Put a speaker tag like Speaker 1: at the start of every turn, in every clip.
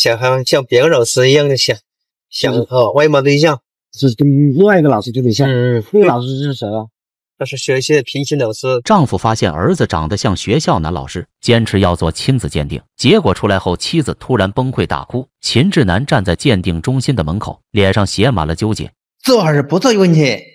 Speaker 1: 像像别个老师一样的像像和外貌对象是跟另外一个老师就对像，嗯，那个老师是谁啊？他是学校平行老师。丈夫发现儿子长得像学校男老师，坚持要做亲子鉴定，结果出来后，妻子突然崩溃大哭。秦志南站在鉴定中心的门口，脸上写满了纠结：做还是不做？问题。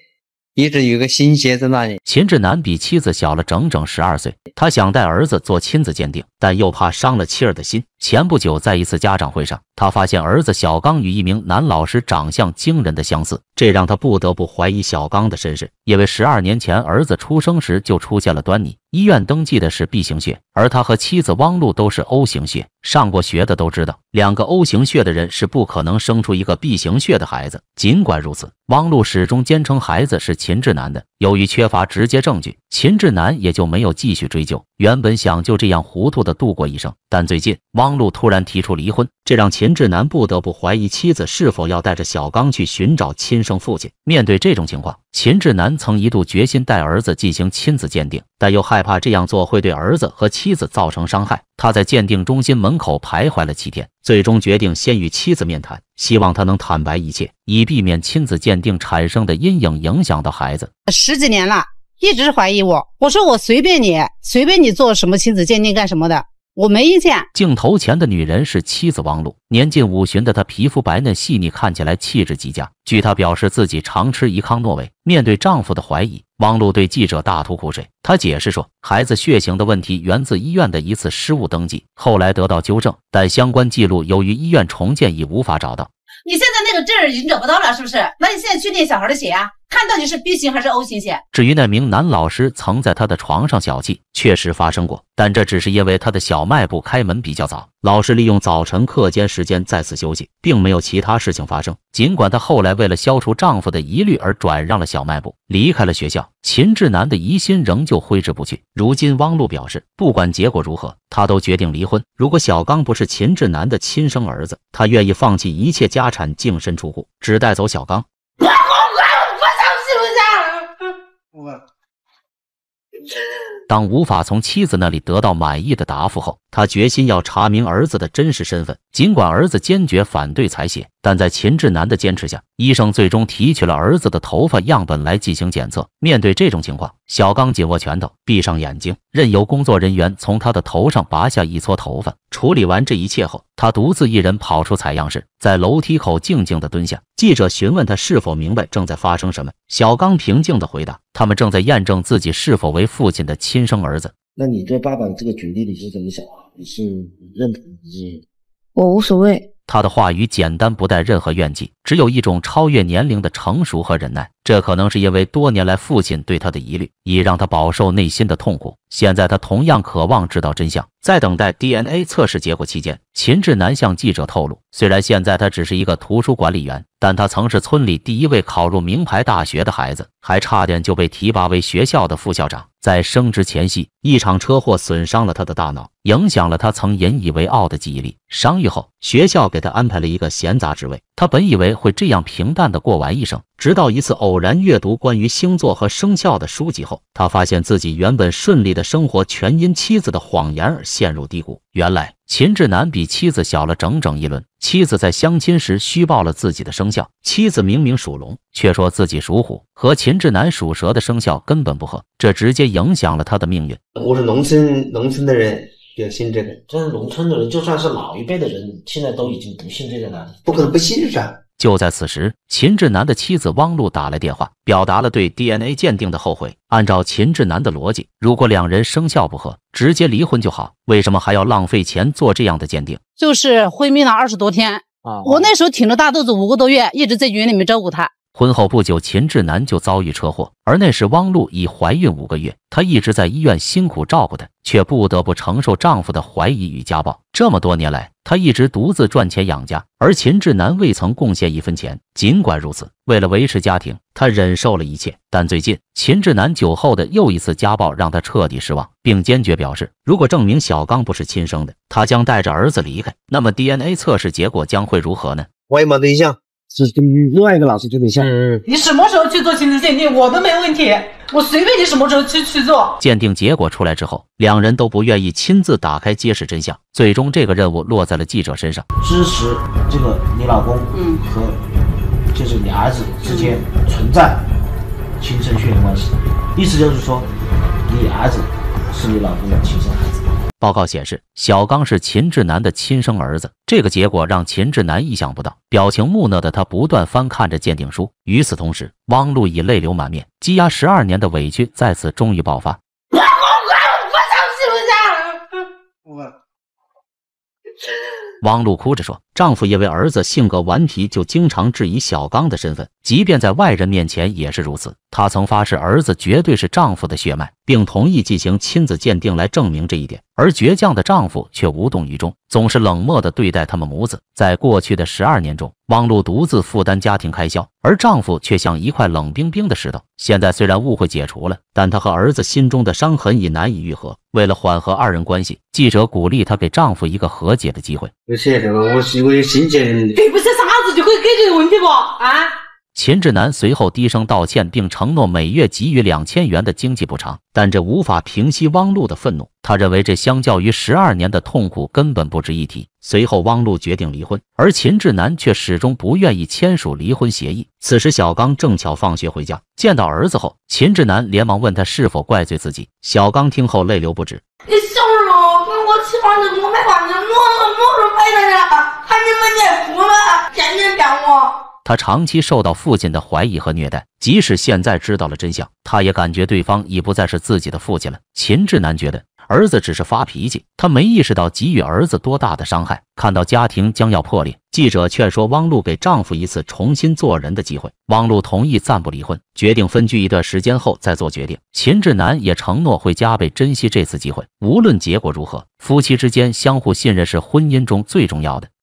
Speaker 1: 一直有个心结在那里。秦志南比妻子小了整整十二岁，他想带儿子做亲子鉴定，但又怕伤了妻儿的心。前不久，在一次家长会上，他发现儿子小刚与一名男老师长相惊人的相似，这让他不得不怀疑小刚的身世。因为十二年前儿子出生时就出现了端倪，医院登记的是 B 型血，而他和妻子汪璐都是 O 型血。上过学的都知道，两个 O 型血的人是不可能生出一个 B 型血的孩子。尽管如此，汪璐始终坚称孩子是。秦志南的，由于缺乏直接证据，秦志南也就没有继续追究。原本想就这样糊涂的度过一生，但最近，汪露突然提出离婚。这让秦志南不得不怀疑妻子是否要带着小刚去寻找亲生父亲。面对这种情况，秦志南曾一度决心带儿子进行亲子鉴定，但又害怕这样做会对儿子和妻子造成伤害。他在鉴定中心门口徘徊了七天，最终决定先与妻子面谈，希望他能坦白一切，以避免亲子鉴定产生的阴影影响到孩子。十几年了，一直怀疑我。我说我随便你，随便你做什么亲子鉴定干什么的。我没意见。镜头前的女人是妻子汪璐，年近五旬的她皮肤白嫩细腻，看起来气质极佳。据她表示，自己常吃怡康诺维。面对丈夫的怀疑，汪璐对记者大吐苦水。她解释说，孩子血型的问题源自医院的一次失误登记，后来得到纠正，但相关记录由于医院重建已无法找到。你现在那个证儿已经找不到了，是不是？那你现在确定小孩的血呀？看到底是 B 型还是 O 型血？至于那名男老师曾在他的床上小憩，确实发生过，但这只是因为他的小卖部开门比较早，老师利用早晨课间时间在此休息，并没有其他事情发生。尽管她后来为了消除丈夫的疑虑而转让了小卖部，离开了学校，秦志南的疑心仍旧挥之不去。如今，汪璐表示，不管结果如何，她都决定离婚。如果小刚不是秦志南的亲生儿子，她愿意放弃一切家产，净身出户，只带走小刚。当无法从妻子那里得到满意的答复后，他决心要查明儿子的真实身份。尽管儿子坚决反对采血。但在秦志南的坚持下，医生最终提取了儿子的头发样本来进行检测。面对这种情况，小刚紧握拳头，闭上眼睛，任由工作人员从他的头上拔下一撮头发。处理完这一切后，他独自一人跑出采样室，在楼梯口静静地蹲下。记者询问他是否明白正在发生什么，小刚平静地回答：“他们正在验证自己是否为父亲的亲生儿子。”那你对爸爸这个决定你是怎么想啊？你是认同还是……我无所谓。他的话语简单，不带任何怨气，只有一种超越年龄的成熟和忍耐。这可能是因为多年来父亲对他的疑虑，已让他饱受内心的痛苦。现在他同样渴望知道真相。在等待 DNA 测试结果期间，秦志南向记者透露，虽然现在他只是一个图书管理员，但他曾是村里第一位考入名牌大学的孩子，还差点就被提拔为学校的副校长。在升职前夕，一场车祸损伤了他的大脑，影响了他曾引以为傲的记忆力。伤愈后，学校给他安排了一个闲杂职位。他本以为会这样平淡的过完一生，直到一次偶然阅读关于星座和生肖的书籍后，他发现自己原本顺利的生活全因妻子的谎言而陷入低谷。原来秦志南比妻子小了整整一轮，妻子在相亲时虚报了自己的生肖，妻子明明属龙，却说自己属虎，和秦志南属蛇的生肖根本不合，这直接影响了他的命运。我是农村，农村的人比较信这个，这农村的人就算是老一辈的人，现在都已经不信这个了，不可能不信吧？就在此时，秦志南的妻子汪露打来电话，表达了对 DNA 鉴定的后悔。按照秦志南的逻辑，如果两人生效不合，直接离婚就好，为什么还要浪费钱做这样的鉴定？就是昏迷了二十多天啊！我那时候挺着大肚子五个多月，一直在医院里面照顾他。婚后不久，秦志南就遭遇车祸，而那时汪露已怀孕五个月。她一直在医院辛苦照顾他，却不得不承受丈夫的怀疑与家暴。这么多年来，她一直独自赚钱养家，而秦志南未曾贡献一分钱。尽管如此，为了维持家庭，她忍受了一切。但最近，秦志南酒后的又一次家暴让她彻底失望，并坚决表示，如果证明小刚不是亲生的，她将带着儿子离开。那么 DNA 测试结果将会如何呢？喂，也对象。跟另外一个老师对一像。你什么时候去做亲子鉴定，我都没问题，我随便你什么时候去去做。鉴定结果出来之后，两人都不愿意亲自打开揭示真相，最终这个任务落在了记者身上。支持这个你老公，嗯，和就是你儿子之间存在亲生血缘关系，意思就是说，你儿子是你老公的亲生。报告显示，小刚是秦志南的亲生儿子。这个结果让秦志南意想不到，表情木讷的他不断翻看着鉴定书。与此同时，汪露已泪流满面，积压十二年的委屈在此终于爆发。我不管，我不要回汪露哭着说。丈夫因为儿子性格顽皮，就经常质疑小刚的身份，即便在外人面前也是如此。她曾发誓儿子绝对是丈夫的血脉，并同意进行亲子鉴定来证明这一点。而倔强的丈夫却无动于衷，总是冷漠地对待他们母子。在过去的十二年中，汪露独自负担家庭开销，而丈夫却像一块冷冰冰的石头。现在虽然误会解除了，但她和儿子心中的伤痕已难以愈合。为了缓和二人关系，记者鼓励她给丈夫一个和解的机会。谢谢我有给不起傻子就可以解决问题不啊？秦志南随后低声道歉，并承诺每月给予两千元的经济补偿，但这无法平息汪璐的愤怒。他认为这相较于十二年的痛苦根本不值一提。随后，汪璐决定离婚，而秦志南却始终不愿意签署离婚协议。此时，小刚正巧放学回家，见到儿子后，秦志南连忙问他是否怪罪自己。小刚听后泪流不止。我起房子，我买房呢，我我什买的呀，还没们念书呢，天天骗我。他长期受到父亲的怀疑和虐待，即使现在知道了真相，他也感觉对方已不再是自己的父亲了。秦志南觉得。儿子只是发脾气，他没意识到给予儿子多大的伤害。看到家庭将要破裂，记者劝说汪露给丈夫一次重新做人的机会，汪露同意暂不离婚，决定分居一段时间后再做决定。秦志南也承诺会加倍珍惜这次机会，无论结果如何，夫妻之间相互信任是婚姻中最重要的。